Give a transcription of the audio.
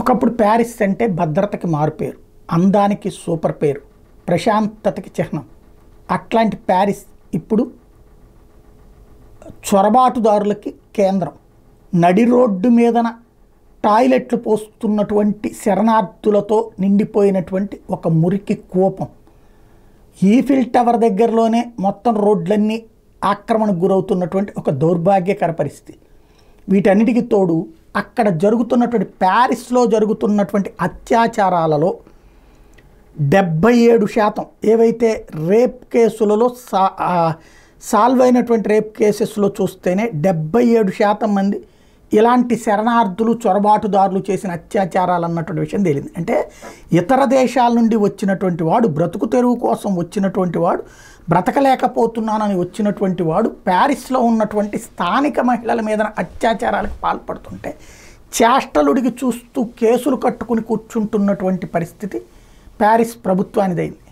ఒకప్పుడు ప్యారిస్ అంటే భద్రతకి మారుపేరు అందానికి సూపర్ పేరు ప్రశాంతతకి చిహ్నం అట్లాంటి ప్యారిస్ ఇప్పుడు చొరబాటుదారులకి కేంద్రం నడి రోడ్డు మీదన టాయిలెట్లు పోస్తున్నటువంటి శరణార్థులతో నిండిపోయినటువంటి ఒక మురికి కోపం ఈఫిల్ టవర్ దగ్గరలోనే మొత్తం రోడ్లన్నీ ఆక్రమణకు గురవుతున్నటువంటి ఒక దౌర్భాగ్యకర పరిస్థితి వీటన్నిటికీ తోడు అక్కడ జరుగుతున్నటువంటి ప్యారిస్లో జరుగుతున్నటువంటి అత్యాచారాలలో డెబ్బై ఏడు శాతం ఏవైతే రేప్ కేసులలో సా సాల్వ్ అయినటువంటి రేప్ కేసెస్లో చూస్తేనే డెబ్బై ఏడు శాతం మంది ఇలాంటి శరణార్థులు చొరబాటుదారులు చేసిన అత్యాచారాలు అన్నటువంటి విషయం తేలింది అంటే ఇతర దేశాల నుండి వచ్చినటువంటి వాడు బ్రతుకు తెరువు కోసం వచ్చినటువంటి వాడు బ్రతకలేకపోతున్నానని వచ్చినటువంటి వాడు ప్యారిస్లో ఉన్నటువంటి స్థానిక మహిళల మీద అత్యాచారాలకు పాల్పడుతుంటే చేష్టలుడికి చూస్తూ కేసులు కట్టుకుని కూర్చుంటున్నటువంటి పరిస్థితి ప్యారిస్ ప్రభుత్వానిదైంది